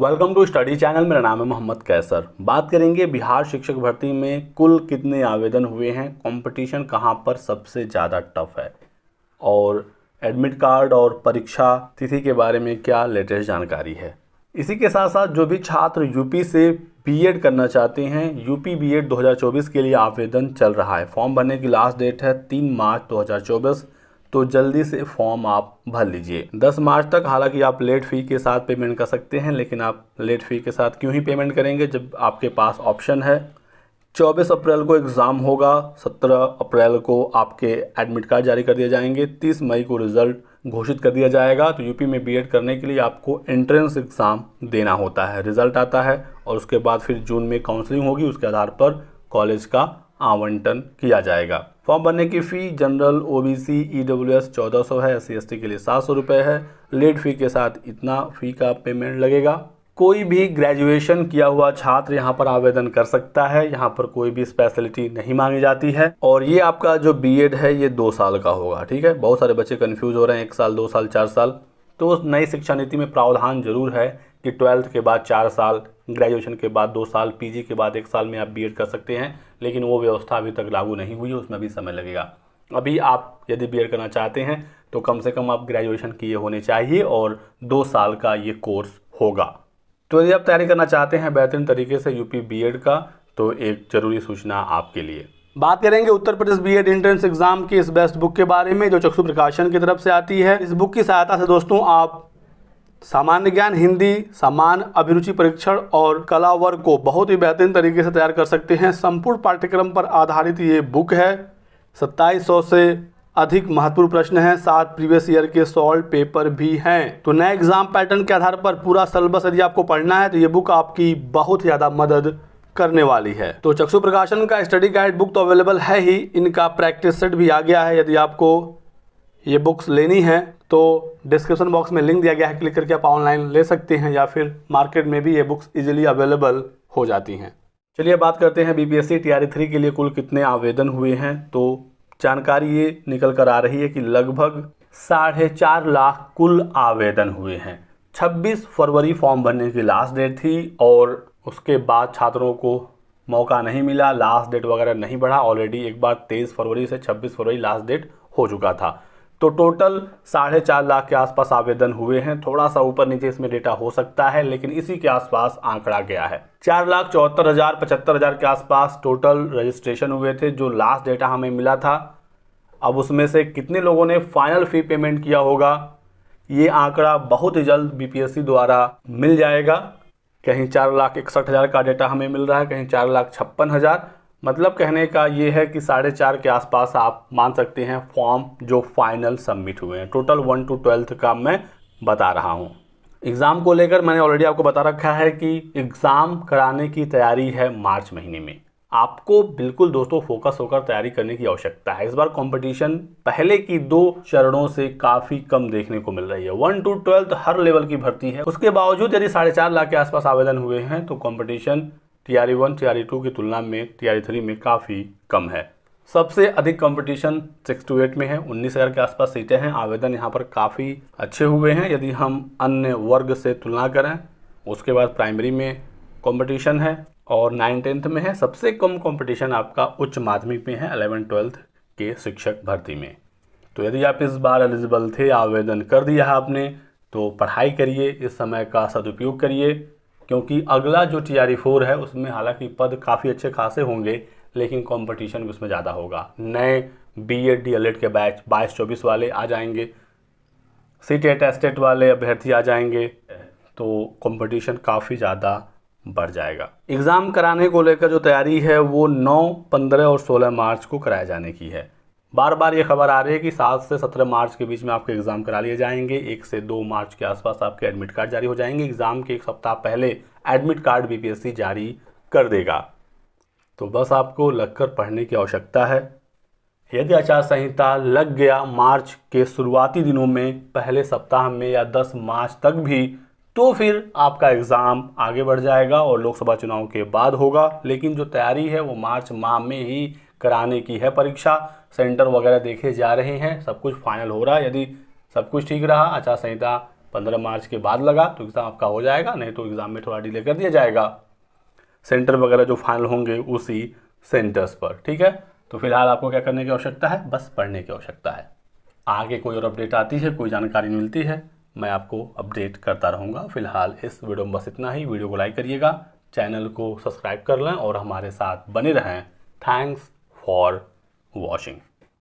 welcome to study channel मेरा नाम है मोहम्मद कैसर बात करेंगे बिहार शिक्षक भर्ती में कुल कितने आवेदन हुए हैं कंपटीशन कहाँ पर सबसे ज़्यादा टफ है और एडमिट कार्ड और परीक्षा तिथि के बारे में क्या लेटेस्ट जानकारी है इसी के साथ साथ जो भी छात्र यूपी से बीएड करना चाहते हैं यूपी बीएड 2024 के लिए आवेदन चल रहा है फॉर्म भरने की लास्ट डेट है तीन मार्च दो तो जल्दी से फॉर्म आप भर लीजिए 10 मार्च तक हालांकि आप लेट फी के साथ पेमेंट कर सकते हैं लेकिन आप लेट फी के साथ क्यों ही पेमेंट करेंगे जब आपके पास ऑप्शन है 24 अप्रैल को एग्ज़ाम होगा 17 अप्रैल को आपके एडमिट कार्ड जारी कर दिए जाएंगे 30 मई को रिज़ल्ट घोषित कर दिया जाएगा तो यूपी में बीएड करने के लिए आपको एंट्रेंस एग्ज़ाम देना होता है रिज़ल्ट आता है और उसके बाद फिर जून में काउंसलिंग होगी उसके आधार पर कॉलेज का आवंटन किया जाएगा फॉर्म भरने की फ़ी जनरल ओबीसी ईडब्ल्यूएस 1400 है एस सी के लिए सात सौ रुपये है लेट फी के साथ इतना फ़ी का पेमेंट लगेगा कोई भी ग्रेजुएशन किया हुआ छात्र यहाँ पर आवेदन कर सकता है यहाँ पर कोई भी स्पेशलिटी नहीं मांगी जाती है और ये आपका जो बीएड है ये दो साल का होगा ठीक है बहुत सारे बच्चे कन्फ्यूज़ हो रहे हैं एक साल दो साल चार साल तो नई शिक्षा नीति में प्रावधान जरूर है कि ट्वेल्थ के बाद चार साल ग्रेजुएशन के बाद दो साल पीजी के बाद एक साल में आप बीएड कर सकते हैं लेकिन वो व्यवस्था अभी तक लागू नहीं हुई है उसमें भी समय लगेगा अभी आप यदि बीएड करना चाहते हैं तो कम से कम आप ग्रेजुएशन किए होने चाहिए और दो साल का ये कोर्स होगा तो यदि आप तैयारी करना चाहते हैं बेहतरीन तरीके से यूपी बी का तो एक जरूरी सूचना आपके लिए बात करेंगे Uttar Pradesh BEd entrance exam की इस बेस्ट बुक के बारे में जो चक्षु प्रकाशन की तरफ से आती है इस बुक की सहायता से दोस्तों आप सामान्य ज्ञान हिंदी सामान्य अभिरुचि परीक्षण और कला वर्ग को बहुत ही बेहतरीन तरीके से तैयार कर सकते हैं संपूर्ण पाठ्यक्रम पर आधारित ये बुक है सत्ताईस सौ से अधिक महत्वपूर्ण प्रश्न हैं साथ प्रीवियस ईयर के सॉल्व पेपर भी हैं तो नए एग्जाम पैटर्न के आधार पर पूरा सिलेबस यदि आपको पढ़ना है तो ये बुक आपकी बहुत ज़्यादा मदद करने वाली है तो चक्षु प्रकाशन का स्टडी गाइड बुक तो अवेलेबल है ही इनका प्रैक्टिस सेट भी आ गया है यदि आपको ये बुक्स लेनी है तो डिस्क्रिप्शन बॉक्स में लिंक दिया गया है क्लिक करके आप ऑनलाइन ले सकते हैं या फिर मार्केट में भी ये बुक्स इजीली अवेलेबल हो जाती हैं चलिए बात करते हैं बी टीआरई थ्री के लिए कुल कितने आवेदन हुए हैं तो जानकारी ये निकल कर आ रही है कि लगभग साढ़े चार लाख कुल आवेदन हुए हैं 26 फरवरी फॉर्म भरने की लास्ट डेट थी और उसके बाद छात्रों को मौका नहीं मिला लास्ट डेट वगैरह नहीं बढ़ा ऑलरेडी एक बार तेईस फरवरी से छब्बीस फरवरी लास्ट डेट हो चुका था तो टोटल साढ़े चार लाख के आसपास आवेदन हुए हैं थोड़ा सा ऊपर नीचे इसमें डेटा हो सकता है लेकिन इसी के आसपास आंकड़ा गया है चार लाख चौहत्तर हज़ार पचहत्तर हज़ार के आसपास टोटल रजिस्ट्रेशन हुए थे जो लास्ट डेटा हमें मिला था अब उसमें से कितने लोगों ने फाइनल फ़ी पेमेंट किया होगा ये आंकड़ा बहुत ही जल्द बी द्वारा मिल जाएगा कहीं चार लाख इकसठ हज़ार का डेटा हमें मिल रहा है कहीं चार लाख छप्पन हज़ार मतलब कहने का ये है कि साढ़े चार के आसपास आप मान सकते हैं फॉर्म जो फाइनल सबमिट हुए हैं टोटल वन टू ट्वेल्थ का मैं बता रहा हूँ एग्ज़ाम को लेकर मैंने ऑलरेडी आपको बता रखा है कि एग्ज़ाम कराने की तैयारी है मार्च महीने में आपको बिल्कुल दोस्तों फोकस होकर तैयारी करने की आवश्यकता है इस बार कंपटीशन पहले की दो चरणों से काफ़ी कम देखने को मिल रही है वन टू ट्वेल्थ हर लेवल की भर्ती है उसके बावजूद यदि साढ़े चार लाख के आसपास आवेदन हुए हैं तो competition T one T two की तुलना में टी थ्री में काफ़ी कम है सबसे अधिक कंपटीशन सिक्स टू एट में है उन्नीस हज़ार के आसपास सीटें हैं आवेदन यहाँ पर काफ़ी अच्छे हुए हैं यदि हम अन्य वर्ग से तुलना करें उसके बाद प्राइमरी में कंपटीशन है और नाइन टेंथ में है सबसे कम कंपटीशन आपका उच्च माध्यमिक में है अलेवन ट्वेल्थ के शिक्षक भर्ती में तो यदि आप इस बार एलिजिबल थे आवेदन कर दिया आपने तो पढ़ाई करिए इस समय का सदुपयोग करिए क्योंकि अगला जो टी आर फोर है उसमें हालांकि पद काफ़ी अच्छे खासे होंगे लेकिन कंपटीशन उसमें ज़्यादा होगा नए B Ed D El Ed के बैच बाईस चौबीस वाले आ जाएंगे सी टेट एस्टेट वाले अभ्यर्थी आ जाएंगे तो कंपटीशन काफ़ी ज़्यादा बढ़ जाएगा एग्ज़ाम कराने को लेकर जो तैयारी है वो 9, 15 और 16 मार्च को कराए जाने की है बार बार ये खबर आ रही है कि सात से सत्रह मार्च के बीच में आपके एग्ज़ाम करा लिए जाएंगे एक से दो मार्च के आसपास आपके एडमिट कार्ड जारी हो जाएंगे एग्ज़ाम के एक सप्ताह पहले एडमिट कार्ड बीपीएससी जारी कर देगा तो बस आपको लगकर पढ़ने की आवश्यकता है यदि आचार संहिता लग गया मार्च के शुरुआती दिनों में पहले सप्ताह में या दस मार्च तक भी तो फिर आपका एग्ज़ाम आगे बढ़ जाएगा और लोकसभा चुनाव के बाद होगा लेकिन जो तैयारी है वो मार्च माह में ही कराने की है परीक्षा सेंटर वगैरह देखे जा रहे हैं सब कुछ फाइनल हो रहा है यदि सब कुछ ठीक रहा आचार संहिता पंद्रह मार्च के बाद लगा तो एग्ज़ाम आपका हो जाएगा नहीं तो एग्ज़ाम में थोड़ा डिले कर दिया जाएगा सेंटर वगैरह जो फाइनल होंगे उसी सेंटर्स पर ठीक है तो फिलहाल आपको क्या करने की आवश्यकता है बस पढ़ने की आवश्यकता है आगे कोई और अपडेट आती है कोई जानकारी मिलती है मैं आपको अपडेट करता रहूँगा फिलहाल इस वीडियो में बस इतना ही वीडियो को लाइक करिएगा चैनल को सब्सक्राइब कर लें और हमारे साथ बने रहें थैंक्स for washing